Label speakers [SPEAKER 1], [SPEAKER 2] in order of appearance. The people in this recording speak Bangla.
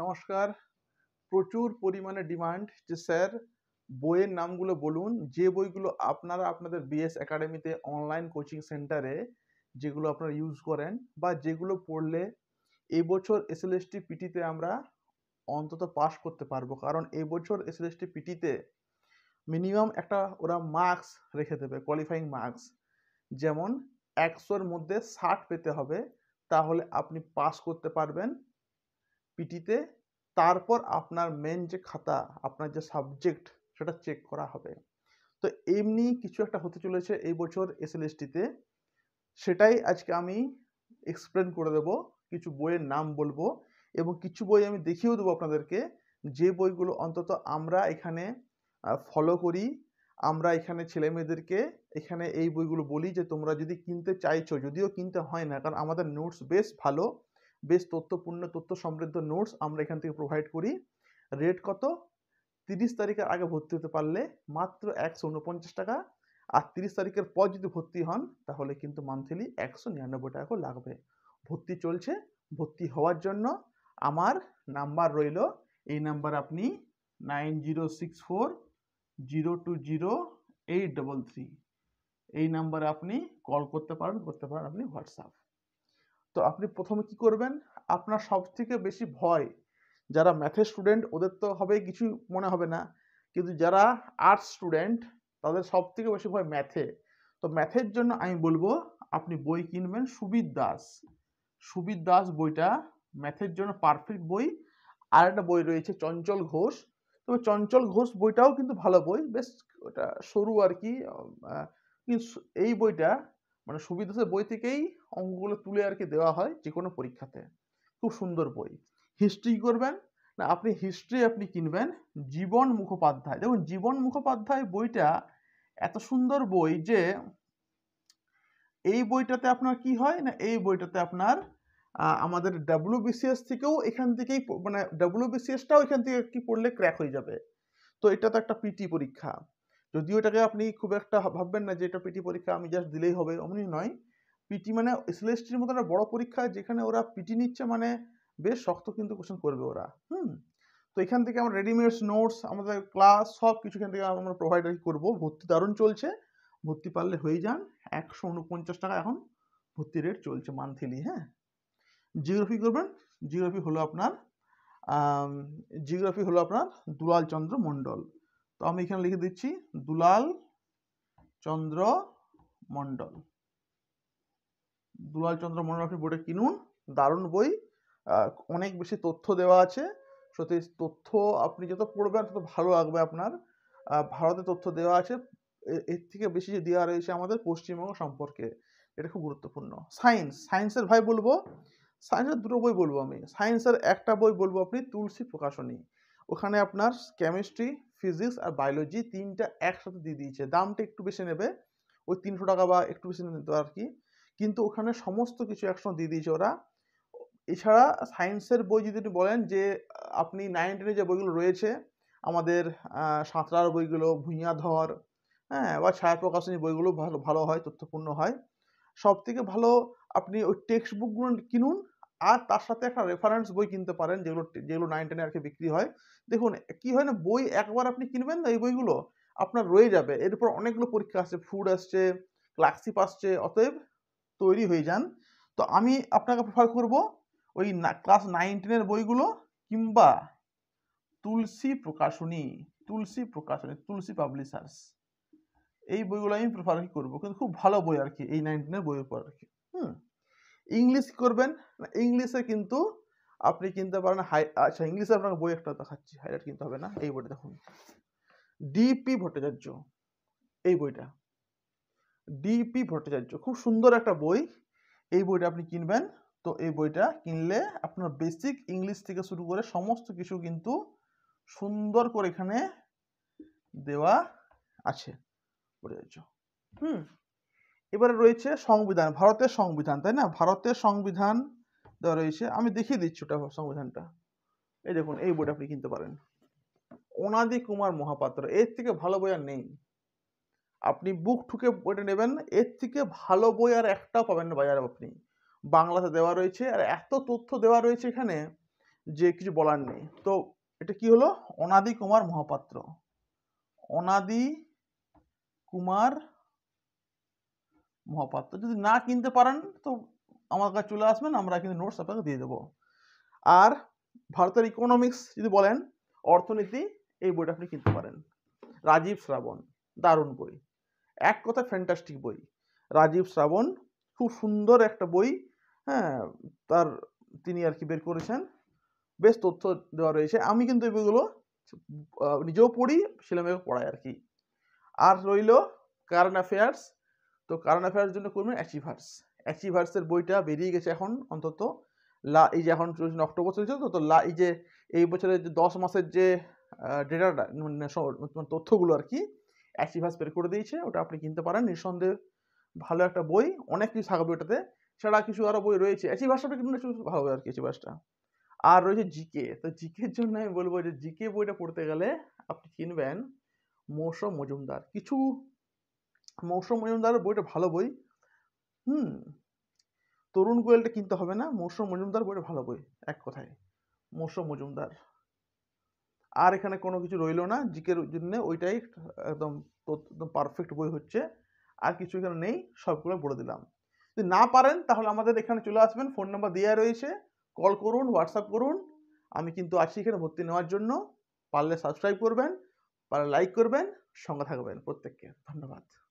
[SPEAKER 1] নমস্কার প্রচুর পরিমাণে ডিমান্ড যে স্যার বইয়ের নামগুলো বলুন যে বইগুলো আপনারা আপনাদের বিএস একাডেমিতে অনলাইন কোচিং সেন্টারে যেগুলো আপনারা ইউজ করেন বা যেগুলো পড়লে এবছর এসএলএসটি পিটিতে আমরা অন্তত পাশ করতে পারবো কারণ এবছর এসএলএসটি পিটিতে মিনিমাম একটা ওরা মার্কস রেখে দেবে কোয়ালিফাইং মার্কস যেমন একশোর মধ্যে ষাট পেতে হবে তাহলে আপনি পাস করতে পারবেন পিটিতে তারপর আপনার মেন যে খাতা আপনার যে সাবজেক্ট সেটা চেক করা হবে তো এমনি কিছু একটা হতে চলেছে এই বছর এসএলএসটিতে সেটাই আজকে আমি এক্সপ্লেন করে দেব কিছু বইয়ের নাম বলবো এবং কিছু বই আমি দেখিয়েও দেবো আপনাদেরকে যে বইগুলো অন্তত আমরা এখানে ফলো করি আমরা এখানে ছেলে মেয়েদেরকে এখানে এই বইগুলো বলি যে তোমরা যদি কিনতে চাইছো যদিও কিনতে হয় না কারণ আমাদের নোটস বেশ ভালো বেশ তথ্যপূর্ণ তথ্য সমৃদ্ধ নোটস আমরা এখান থেকে প্রোভাইড করি রেট কত তিরিশ তারিখের আগে ভর্তি হতে পারলে মাত্র একশো উনপঞ্চাশ টাকা আর তিরিশ তারিখের পর যদি ভর্তি হন তাহলে কিন্তু মান্থলি একশো নিরানব্বই টাকা করে লাগবে ভর্তি চলছে ভর্তি হওয়ার জন্য আমার নাম্বার রইল এই নাম্বার আপনি nine zero six four zero two zero eight double three এই নাম্বারে আপনি কল করতে পারেন করতে পারেন আপনি হোয়াটসঅ্যাপ তো আপনি প্রথমে কি করবেন আপনার সবথেকে বেশি ভয় যারা ম্যাথের স্টুডেন্ট ওদের তো হবে কিছু মনে হবে না কিন্তু যারা আর্টস স্টুডেন্ট তাদের সব থেকে বেশি ভয় ম্যাথে তো ম্যাথের জন্য আমি বলবো আপনি বই কিনবেন সুবির দাস সুবির দাস বইটা ম্যাথের জন্য পারফেক্ট বই আর একটা বই রয়েছে চঞ্চল ঘোষ তবে চঞ্চল ঘোষ বইটাও কিন্তু ভালো বই বেশ ওটা সরু আর কি এই বইটা মানে সুবিধাসের বই থেকেই অঙ্কগুলো তুলে আর কি দেওয়া হয় যে কোনো পরীক্ষাতে খুব সুন্দর বই হিস্ট্রি করবেন না আপনি হিস্ট্রি আপনি কিনবেন জীবন মুখোপাধ্যায় দেখুন জীবন মুখোপাধ্যায় বইটা এত সুন্দর বই যে এই বইটাতে আপনার কি হয় না এই বইটাতে আপনার আমাদের বিসিএস থেকেও এখান থেকেই মানে টাও এখান থেকে কি পড়লে ক্র্যাক হয়ে যাবে তো এটা তো একটা পিটি পরীক্ষা যদিও এটাকে আপনি খুব একটা ভাববেন না যে এটা পিটি পরীক্ষা আমি জাস্ট দিলেই হবে অমনি নয় পিটি মানে এসএলএসটির মতো একটা বড় পরীক্ষা যেখানে ওরা পিটি নিচ্ছে মানে বেশ শক্ত কিন্তু কোশ্চেন করবে ওরা হুম তো এখান থেকে আমরা রেডিমেড নোটস আমাদের ক্লাস সব কিছু এখান থেকে আমরা প্রোভাইড করবো ভর্তি দারুণ চলছে ভর্তি পারলে হয়ে যান একশো উনপঞ্চাশ টাকা এখন ভর্তি রেট চলছে মান্থলি হ্যাঁ জিওগ্রাফি করবেন জিওগ্রাফি হলো আপনার জিওগ্রাফি হলো আপনার দুলালচন্দ্র মণ্ডল তো আমি এখানে লিখে দিচ্ছি দুলাল চন্দ্র মণ্ডল দুলাল চন্দ্র মণ্ডল আপনি বইটা কিনুন দারুণ বই অনেক বেশি তথ্য দেওয়া আছে সত্যি তথ্য আপনি যত পড়বেন তত ভালো লাগবে আপনার ভারতে তথ্য দেওয়া আছে এর থেকে বেশি যে দেওয়া রয়েছে আমাদের পশ্চিমবঙ্গ সম্পর্কে এটা খুব গুরুত্বপূর্ণ সায়েন্স সায়েন্সের ভাই বলবো সায়েন্সের দুটো বই বলবো আমি সায়েন্সের একটা বই বলবো আপনি তুলসী প্রকাশনী ওখানে আপনার কেমিস্ট্রি ফিজিক্স আর বায়োলজি তিনটা একসাথে দিয়ে দিয়েছে দামটা একটু বেশি নেবে ওই তিনশো টাকা বা একটু বেশি নিতে আর কি কিন্তু ওখানে সমস্ত কিছু একসঙ্গে দিয়ে দিয়েছে ওরা এছাড়া সায়েন্সের বই যদি বলেন যে আপনি নাইন টেনের যে বইগুলো রয়েছে আমাদের সাঁতরার বইগুলো ভূঁইয়াধর হ্যাঁ বা ছায়া প্রকাশনী বইগুলো ভালো ভালো হয় তথ্যপূর্ণ হয় সব থেকে ভালো আপনি ওই টেক্সট বুকগুলো কিনুন আর তার সাথে একটা রেফারেন্স বই কিনতে পারেন যেগুলো যেগুলো নাইন টেনে আর কি বিক্রি হয় দেখুন কি হয় না বই একবার আপনি কিনবেন না এই বইগুলো আপনার রয়ে যাবে এরপর অনেকগুলো পরীক্ষা আসছে ফুড আসছে ক্লাসিপ আসছে অতএব তৈরি হয়ে যান তো আমি আপনাকে প্রেফার করব ওই ক্লাস নাইন টেনের বইগুলো কিংবা তুলসী প্রকাশনী তুলসী প্রকাশনী তুলসী পাবলিশার্স এই বইগুলো আমি প্রেফার করবো কিন্তু খুব ভালো বই আর কি এই নাইন টেনের বইয়ের পর আর কি হুম ইংলিশ করবেন করবেন ইংলিশে কিন্তু আপনি কিনতে পারেন হাই আচ্ছা ইংলিশে আপনাকে বই একটা দেখাচ্ছি হাইলাইট কিনতে হবে না এই বইটা দেখুন ডিপি ভট্টাচার্য এই বইটা ডিপি ভট্টাচার্য খুব সুন্দর একটা বই এই বইটা আপনি কিনবেন তো এই বইটা কিনলে আপনার বেসিক ইংলিশ থেকে শুরু করে সমস্ত কিছু কিন্তু সুন্দর করে এখানে দেওয়া আছে ভট্টাচার্য হুম এবারে রয়েছে সংবিধান ভারতের সংবিধান তাই না ভারতের সংবিধান দেওয়া রয়েছে আমি দেখিয়ে দিচ্ছি ওটা সংবিধানটা এই দেখুন এই বইটা আপনি কিনতে পারেন অনাদি কুমার মহাপাত্র এর থেকে ভালো বই আর নেই আপনি বুক ঠুকে বইটা নেবেন এর থেকে ভালো বই আর একটাও পাবেন না বাজারে আপনি বাংলাতে দেওয়া রয়েছে আর এত তথ্য দেওয়া রয়েছে এখানে যে কিছু বলার নেই তো এটা কি হলো অনাদি কুমার মহাপাত্র অনাদি কুমার মহাপাত্র যদি না কিনতে পারেন তো আমার কাছে চলে আসবেন আমরা কিন্তু নোটস আপনাকে দিয়ে দেবো আর ভারতের ইকোনমিক্স যদি বলেন অর্থনীতি এই বইটা আপনি কিনতে পারেন রাজীব শ্রাবণ দারুণ বই এক কথা ফ্যান্টাস্টিক বই রাজীব শ্রাবণ খুব সুন্দর একটা বই হ্যাঁ তার তিনি আর কি বের করেছেন বেশ তথ্য দেওয়া রয়েছে আমি কিন্তু এই বইগুলো নিজেও পড়ি ছেলেমেয়েও পড়াই আর কি আর রইল কারেন্ট অ্যাফেয়ার্স তো কারেন্ট অ্যাফেয়ার্স জন্য করবেন অ্যাচিভার্স অ্যাচিভার্সের বইটা বেরিয়ে গেছে এখন অন্তত লা এই যে এখন চলছে অক্টোবর চলছে তো লা এই যে এই বছরের যে দশ মাসের যে ডেটাটা মানে তথ্যগুলো আর কি অ্যাচিভার্স বের করে দিয়েছে ওটা আপনি কিনতে পারেন নিঃসন্দেহে ভালো একটা বই অনেক কিছু থাকবে ওটাতে ছাড়া কিছু আরও বই রয়েছে অ্যাচিভার্সটা কিন্তু ভালো হবে আর কি অ্যাচিভার্সটা আর রয়েছে জিকে তো জিকের জন্য আমি বলবো যে জিকে বইটা পড়তে গেলে আপনি কিনবেন মৌসম মজুমদার কিছু মৌসুম মজুমদারের বইটা ভালো বই হুম তরুণ গোয়েলটা কিনতে হবে না মৌসুম মজুমদার বইটা ভালো বই এক কথায় মৌসুম মজুমদার আর এখানে কোনো কিছু রইল না জিকের জন্য ওইটাই একদম একদম পারফেক্ট বই হচ্ছে আর কিছু এখানে নেই সবগুলো বলে দিলাম যদি না পারেন তাহলে আমাদের এখানে চলে আসবেন ফোন নাম্বার দেওয়া রয়েছে কল করুন হোয়াটসঅ্যাপ করুন আমি কিন্তু আছি এখানে ভর্তি নেওয়ার জন্য পারলে সাবস্ক্রাইব করবেন পারলে লাইক করবেন সঙ্গে থাকবেন প্রত্যেককে ধন্যবাদ